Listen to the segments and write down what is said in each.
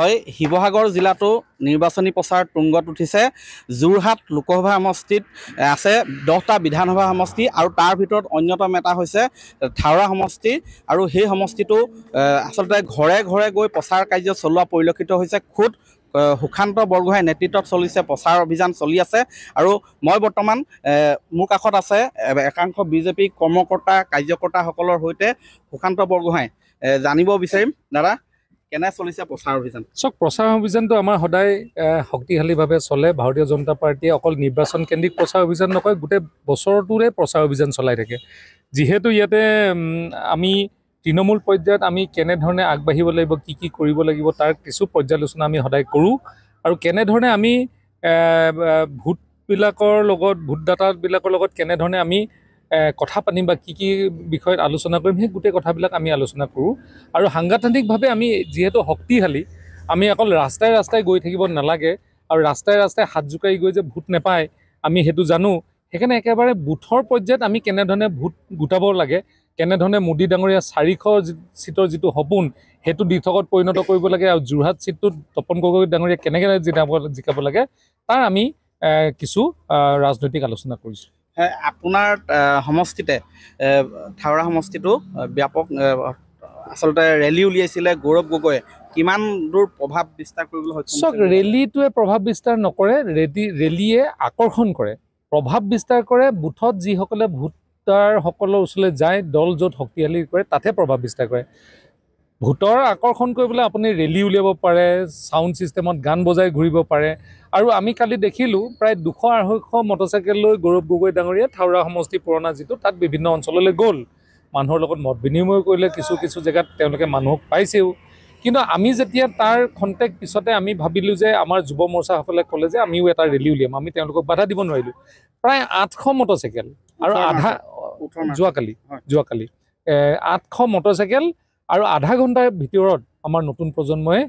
হয় শিৱসাগৰ জিলাতো নিৰ্বাচনী প্ৰচাৰ তুংগত উঠিছে যোৰহাট লোকসভা সমষ্টিত আছে দহটা বিধানসভা সমষ্টি আৰু তাৰ ভিতৰত অন্যতম এটা হৈছে থাওৰা সমষ্টি আৰু সেই সমষ্টিটো আচলতে ঘৰে ঘৰে গৈ প্ৰচাৰ কাৰ্য চলোৱা পৰিলক্ষিত হৈছে খুদ সুশান্ত বৰগোহাঁই নেতৃত্বত চলিছে প্ৰচাৰ অভিযান চলি আছে আৰু মই বৰ্তমান মোৰ কাষত আছে একাংশ বিজেপি কৰ্মকৰ্তা কাৰ্যকৰ্তাসকলৰ সৈতে সুশান্ত বৰগোহাঁই জানিব বিচাৰিম দাদা কেনে চলিছে প্ৰচাৰ অভিযান চক প্ৰচাৰ অভিযানটো আমাৰ সদায় শক্তিশালীভাৱে চলে ভাৰতীয় জনতা পাৰ্টীয়ে অকল নিৰ্বাচন কেন্দ্ৰিক প্ৰচাৰ অভিযান নকয় গোটেই বছৰটোৰে প্ৰচাৰ অভিযান চলাই থাকে যিহেতু ইয়াতে আমি তৃণমূল পৰ্যায়ত আমি কেনেধৰণে আগবাঢ়িব লাগিব কি কি কৰিব লাগিব তাৰ কিছু পৰ্যালোচনা আমি সদায় কৰোঁ আৰু কেনেধৰণে আমি ভোটবিলাকৰ লগত ভোটদাতাবিলাকৰ লগত কেনেধৰণে আমি কথা পাতিম বা কি কি বিষয়ত আলোচনা কৰিম সেই গোটেই কথাবিলাক আমি আলোচনা কৰোঁ আৰু সাংগঠনিকভাৱে আমি যিহেতু শক্তিশালী আমি অকল ৰাস্তাই ৰাস্তাই গৈ থাকিব নালাগে আৰু ৰাস্তাই ৰাস্তাই হাত জোকাৰি গৈ যে ভোট নেপায় আমি সেইটো জানো সেইকাৰণে একেবাৰে বুথৰ পৰ্যায়ত আমি কেনেধৰণে ভোট গোটাব লাগে কেনেধৰণে মোদী ডাঙৰীয়া চাৰিশ চিটৰ যিটো সপোন সেইটো দিঠকত পৰিণত কৰিব লাগে আৰু যোৰহাট চিটটোত তপন গগৈ ডাঙৰীয়া কেনেকৈ জিকাব জিকাব লাগে তাৰ আমি কিছু ৰাজনৈতিক আলোচনা কৰিছোঁ আপোনাৰ সমষ্টিতে থাওৰা সমষ্টিটো ব্যাপক আচলতে ৰেলী উলিয়াইছিলে গৌৰৱ গগৈয়ে কিমান দূৰ প্ৰভাৱ বিস্তাৰ কৰিবলৈ চাওক ৰেলীটোৱে প্ৰভাৱ বিস্তাৰ নকৰে ৰেলী ৰেলীয়ে আকৰ্ষণ কৰে প্ৰভাৱ বিস্তাৰ কৰে বুথত যিসকলে ভোটাৰসকলৰ ওচৰলৈ যায় দল য'ত শক্তিশালী কৰে তাতহে প্ৰভাৱ বিস্তাৰ কৰে ভোটৰ আকৰ্ষণ কৰিবলৈ আপুনি ৰেলী উলিয়াব পাৰে ছাউণ্ড ছিষ্টেমত গান বজাই ঘূৰিব পাৰে আৰু আমি কালি দেখিলোঁ প্ৰায় দুশ আঢ়ৈশ মটৰচাইকেল লৈ গৌৰৱ গগৈ ডাঙৰীয়া থাওৰা সমষ্টি পুৰণা যিটো তাত বিভিন্ন অঞ্চললৈ গ'ল মানুহৰ লগত মত বিনিময় কৰিলে কিছু কিছু জেগাত তেওঁলোকে মানুহক পাইছেও কিন্তু আমি যেতিয়া তাৰ খন্তেক পিছতে আমি ভাবিলোঁ যে আমাৰ যুৱ মৰ্চাসকলে ক'লে যে আমিও এটা ৰেলী উলিয়াম আমি তেওঁলোকক বাধা দিব নোৱাৰিলোঁ প্ৰায় আঠশ মটৰচাইকেল আৰু আধা যোৱাকালি যোৱাকালি আঠশ মটৰচাইকেল আৰু আধা ঘণ্টাৰ ভিতৰত আমাৰ নতুন প্ৰজন্মই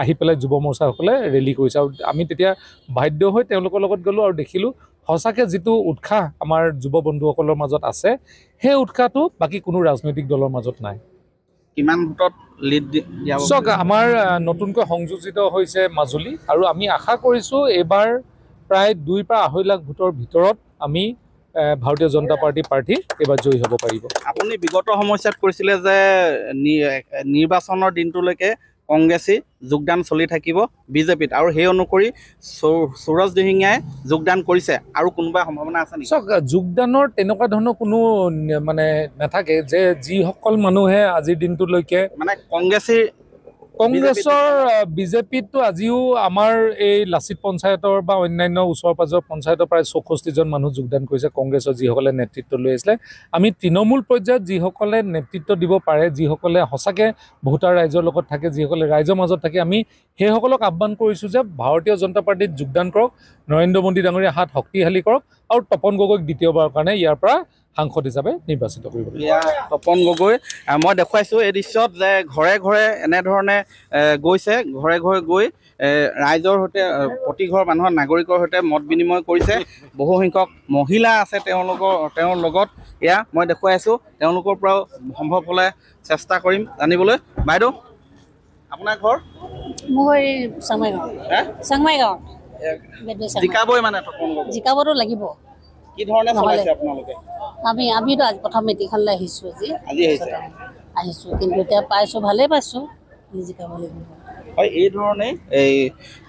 আহি পেলাই যুৱ মৰ্চাসকলে ৰেলী কৰিছে আৰু আমি তেতিয়া বাধ্য হৈ তেওঁলোকৰ লগত গ'লোঁ আৰু দেখিলোঁ সঁচাকৈ যিটো উৎসাহ আমাৰ যুৱ বন্ধুসকলৰ মাজত আছে সেই উৎসাহটো বাকী কোনো ৰাজনৈতিক দলৰ মাজত নাই কিমান ভোটত চক আমাৰ নতুনকৈ সংযোজিত হৈছে মাজুলী আৰু আমি আশা কৰিছোঁ এইবাৰ প্ৰায় দুইৰ পৰা আঢ়ৈ লাখ ভোটৰ ভিতৰত আমি ভাৰতীয় জনতা পাৰ্টি প্ৰাৰ্থী এইবাৰ জয়ী হ'ব পাৰিব আপুনি বিগত সময়ছোৱাত কৈছিলে যে নিৰ্বাচনৰ দিনটোলৈকে কংগ্ৰেছে যোগদান চলি থাকিব বিজেপিত আৰু সেই অনুসৰি সুৰজ দিহিঙীয়াই যোগদান কৰিছে আৰু কোনোবা সম্ভাৱনা আছে নেকি চাওক যোগদানৰ তেনেকুৱা ধৰণৰ কোনো মানে নাথাকে যে যিসকল মানুহে আজিৰ দিনটোলৈকে মানে কংগ্ৰেছে কংগ্ৰেছৰ বিজেপিতো আজিও আমাৰ এই লাচিত পঞ্চায়তৰ বা অন্যান্য ওচৰ পাঁজৰ পঞ্চায়তৰ প্ৰায় চৌষষ্ঠিজন মানুহ যোগদান কৰিছে কংগ্ৰেছৰ যিসকলে নেতৃত্ব লৈ আছিলে আমি তৃণমূল পৰ্যায়ত যিসকলে নেতৃত্ব দিব পাৰে যিসকলে সঁচাকৈ ভোটাৰ ৰাইজৰ লগত থাকে যিসকলে ৰাইজৰ মাজত থাকে আমি সেইসকলক আহ্বান কৰিছোঁ যে ভাৰতীয় জনতা পাৰ্টীত যোগদান কৰক নৰেন্দ্ৰ মোদী ডাঙৰীয়া হাত শক্তিশালী কৰক আৰু তপন গগৈক দ্বিতীয়বাৰৰ কাৰণে ইয়াৰ পৰা সাংসদ হিচাপে নিৰ্বাচিত কৰিব তপন গগৈ মই দেখুৱাইছোঁ এই দৃশ্যত যে ঘৰে ঘৰে এনেধৰণে গৈছে ঘৰে ঘৰে গৈ ৰাইজৰ সৈতে প্ৰতিঘৰ মানুহৰ নাগৰিকৰ সৈতে মত বিনিময় কৰিছে বহুসংখ্যক মহিলা আছে তেওঁলোকৰ তেওঁৰ লগত এয়া মই দেখুৱাইছোঁ তেওঁলোকৰ পৰাও সম্ভৱ হ'লে চেষ্টা কৰিম জানিবলৈ বাইদেউ আপোনাৰ ঘৰ মোৰ জিকাবই মানে জিকাবতো লাগিব কি ধৰণে আমি আমিতো আজি প্ৰথম মেট্ৰিকখন আহিছোঁ আজি আহিছোঁ কিন্তু এতিয়া পাইছোঁ ভালেই পাইছোঁ নিজিকাব লাগিব হয় এই ধৰণে এই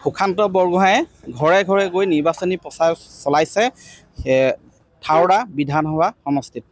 সুশান্ত বৰগোহাঁয়ে ঘৰে ঘৰে গৈ নিৰ্বাচনী প্ৰচাৰ চলাইছে থাওৰা বিধানসভা সমষ্টিত